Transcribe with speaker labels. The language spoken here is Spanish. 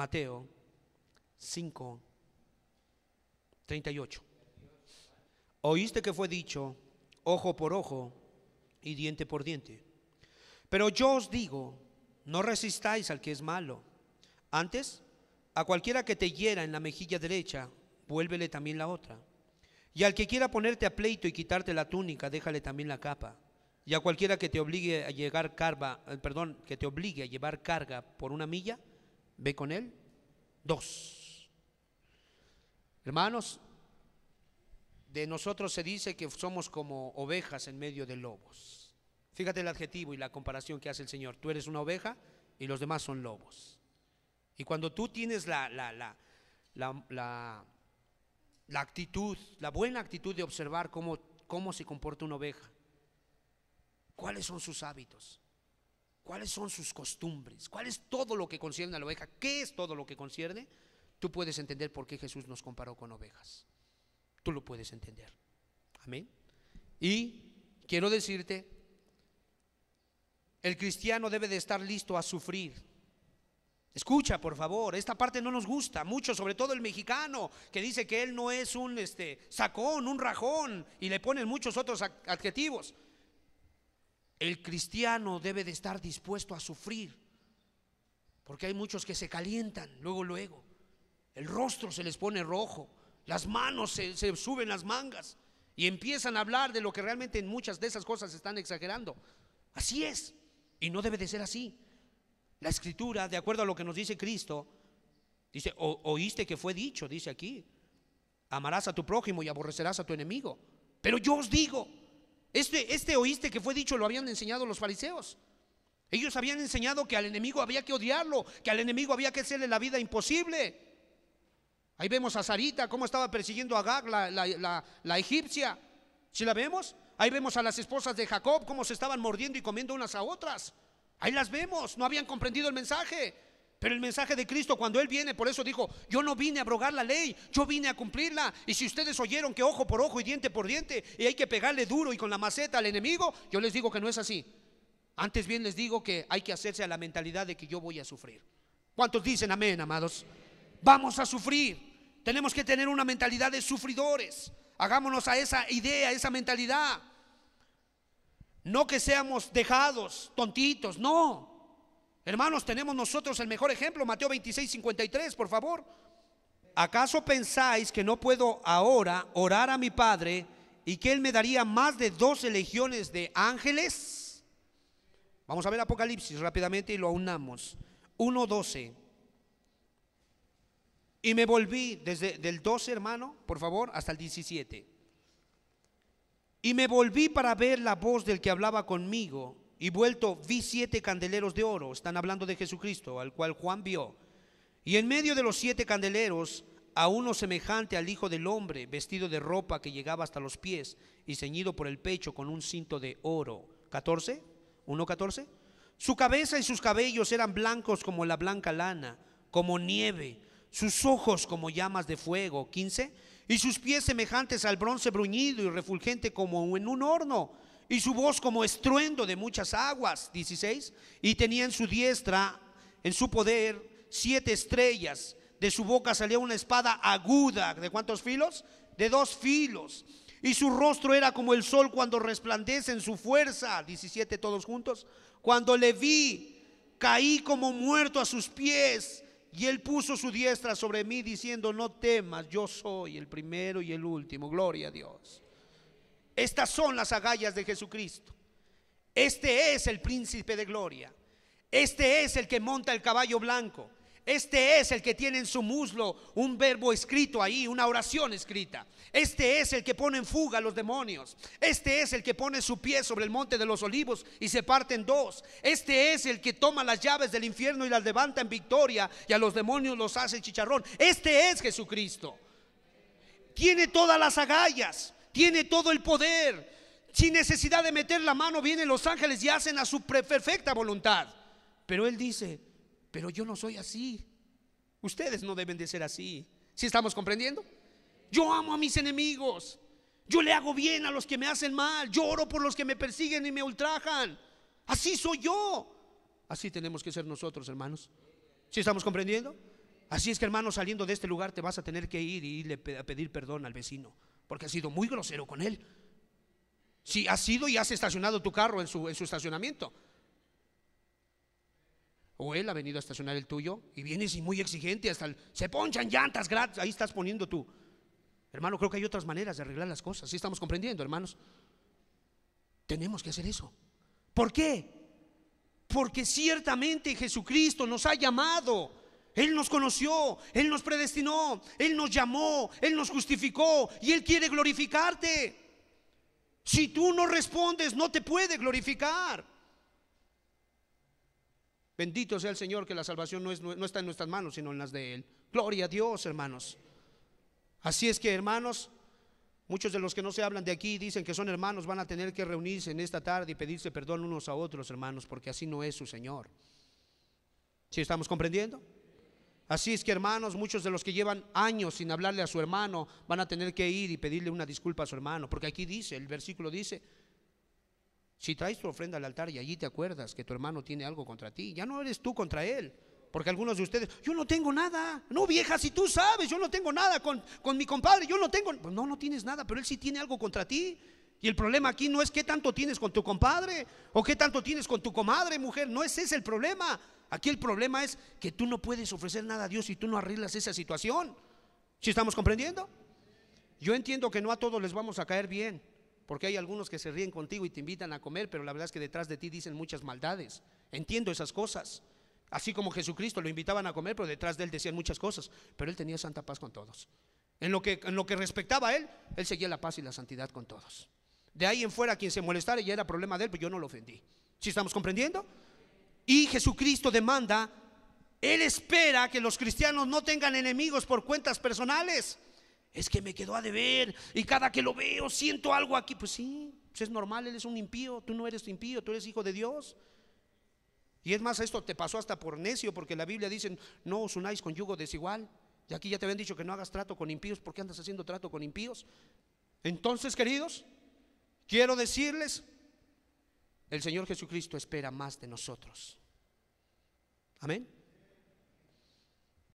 Speaker 1: Mateo 5, 38. Oíste que fue dicho, ojo por ojo y diente por diente. Pero yo os digo, no resistáis al que es malo. Antes, a cualquiera que te hiera en la mejilla derecha, vuélvele también la otra. Y al que quiera ponerte a pleito y quitarte la túnica, déjale también la capa. Y a cualquiera que te obligue a llegar carga, eh, perdón, que te obligue a llevar carga por una milla, ve con él dos. Hermanos, de nosotros se dice que somos como ovejas en medio de lobos. Fíjate el adjetivo y la comparación que hace el Señor. Tú eres una oveja y los demás son lobos. Y cuando tú tienes la, la, la, actitud, la buena actitud de observar cómo, cómo se comporta una oveja, cuáles son sus hábitos, cuáles son sus costumbres, cuál es todo lo que concierne a la oveja, qué es todo lo que concierne, tú puedes entender por qué Jesús nos comparó con ovejas. Tú lo puedes entender. Amén. Y quiero decirte, el cristiano debe de estar listo a sufrir. Escucha, por favor, esta parte no nos gusta mucho, sobre todo el mexicano, que dice que él no es un este, sacón, un rajón, y le ponen muchos otros adjetivos. El cristiano debe de estar dispuesto a sufrir, porque hay muchos que se calientan luego, luego. El rostro se les pone rojo, las manos se, suben las mangas y empiezan a hablar de lo que realmente en muchas de esas cosas están exagerando. Así es, y no debe de ser así. La escritura, de acuerdo a lo que nos dice Cristo, dice, oíste que fue dicho, dice aquí, amarás a tu prójimo y aborrecerás a tu enemigo. Pero yo os digo, este, este, oíste que fue dicho lo habían enseñado los fariseos. Ellos habían enseñado que al enemigo había que odiarlo, que al enemigo había que hacerle la vida imposible. Ahí vemos a Sarita, cómo estaba persiguiendo a Gag, la, egipcia. si la vemos? Ahí vemos a las esposas de Jacob, cómo se estaban mordiendo y comiendo unas a otras. Ahí las vemos, no habían comprendido el mensaje. Pero el mensaje de Cristo cuando Él viene, por eso dijo, yo no vine a abrogar la ley, yo vine a cumplirla. Y si ustedes oyeron que ojo por ojo y diente por diente, y hay que pegarle duro y con la maceta al enemigo, yo les digo que no es así. Antes bien les digo que hay que hacerse a la mentalidad de que yo voy a sufrir. ¿Cuántos dicen amén, amados? Vamos a sufrir. Tenemos que tener una mentalidad de sufridores. Hagámonos a esa idea, a esa mentalidad. No que seamos dejados, tontitos, no. Hermanos, tenemos nosotros el mejor ejemplo, Mateo 26, 53, por favor. ¿Acaso pensáis que no puedo ahora orar a mi Padre y que Él me daría más de 12 legiones de ángeles? Vamos a ver Apocalipsis rápidamente y lo aunamos. 1.12. Y me volví desde del 12, hermano, por favor, hasta el 17. Y me volví para ver la voz del que hablaba conmigo y vuelto vi siete candeleros de oro, están hablando de Jesucristo, al cual Juan vio. Y en medio de los siete candeleros a uno semejante al Hijo del Hombre, vestido de ropa que llegaba hasta los pies y ceñido por el pecho con un cinto de oro. 14, 1-14. Su cabeza y sus cabellos eran blancos como la blanca lana, como nieve, sus ojos como llamas de fuego. 15. Y sus pies semejantes al bronce bruñido y refulgente como en un horno y su voz como estruendo de muchas aguas. 16. Y tenía en su diestra, en su poder, siete estrellas. De su boca salía una espada aguda. ¿De cuántos filos? De dos filos. Y su rostro era como el sol cuando resplandece en su fuerza. 17 todos juntos. Cuando le vi, caí como muerto a sus pies. Y él puso su diestra sobre mí diciendo, no temas, yo soy el primero y el último. Gloria a Dios. Estas son las agallas de Jesucristo. Este es el príncipe de gloria. Este es el que monta el caballo blanco. Este es el que tiene en su muslo un verbo escrito ahí, una oración escrita. Este es el que pone en fuga a los demonios. Este es el que pone su pie sobre el monte de los olivos y se parte en dos. Este es el que toma las llaves del infierno y las levanta en victoria y a los demonios los hace chicharrón. Este es Jesucristo. Tiene todas las agallas tiene todo el poder. Sin necesidad de meter la mano, vienen los ángeles y hacen a su perfecta voluntad. Pero Él dice, pero yo no soy así. Ustedes no deben de ser así. si estamos comprendiendo? Yo amo a mis enemigos. Yo le hago bien a los que me hacen mal. Lloro por los que me persiguen y me ultrajan. Así soy yo. Así tenemos que ser nosotros, hermanos. si estamos comprendiendo? Así es que, hermano saliendo de este lugar te vas a tener que ir y a pedir perdón al vecino porque has sido muy grosero con él. Si has sido y has estacionado tu carro en su, estacionamiento. O él ha venido a estacionar el tuyo y vienes y muy exigente hasta el, se ponchan llantas gratis, ahí estás poniendo tú. Hermano, creo que hay otras maneras de arreglar las cosas. Si ¿Sí estamos comprendiendo, hermanos. Tenemos que hacer eso. ¿Por qué? Porque ciertamente Jesucristo nos ha llamado él nos conoció, Él nos predestinó, Él nos llamó, Él nos justificó y Él quiere glorificarte. Si tú no respondes, no te puede glorificar. Bendito sea el Señor que la salvación no, es, no está en nuestras manos, sino en las de Él. Gloria a Dios, hermanos. Así es que, hermanos, muchos de los que no se hablan de aquí dicen que son hermanos, van a tener que reunirse en esta tarde y pedirse perdón unos a otros, hermanos, porque así no es su Señor. Si estamos comprendiendo? Así es que hermanos, muchos de los que llevan años sin hablarle a su hermano van a tener que ir y pedirle una disculpa a su hermano, porque aquí dice, el versículo dice, si traes tu ofrenda al altar y allí te acuerdas que tu hermano tiene algo contra ti, ya no eres tú contra él, porque algunos de ustedes, yo no tengo nada, no vieja, si tú sabes, yo no tengo nada con, con mi compadre, yo no tengo, pues no, no tienes nada, pero él sí tiene algo contra ti. Y el problema aquí no es qué tanto tienes con tu compadre o qué tanto tienes con tu comadre, mujer. No es ese el problema. Aquí el problema es que tú no puedes ofrecer nada a Dios si tú no arreglas esa situación. ¿Sí estamos comprendiendo? Yo entiendo que no a todos les vamos a caer bien, porque hay algunos que se ríen contigo y te invitan a comer, pero la verdad es que detrás de ti dicen muchas maldades. Entiendo esas cosas. Así como Jesucristo lo invitaban a comer, pero detrás de él decían muchas cosas, pero él tenía santa paz con todos. En lo que, en lo que respectaba a él, él seguía la paz y la santidad con todos. De ahí en fuera, quien se molestara ya era problema de él, pero pues yo no lo ofendí. si estamos comprendiendo? Y Jesucristo demanda, Él espera que los cristianos no tengan enemigos por cuentas personales. Es que me quedó a deber y cada que lo veo siento algo aquí. Pues sí, pues es normal, Él es un impío, tú no eres impío, tú eres hijo de Dios. Y es más, esto te pasó hasta por necio, porque la Biblia dice, no os unáis con yugo desigual. Y aquí ya te habían dicho que no hagas trato con impíos, porque andas haciendo trato con impíos? Entonces, queridos, Quiero decirles, el Señor Jesucristo espera más de nosotros. Amén.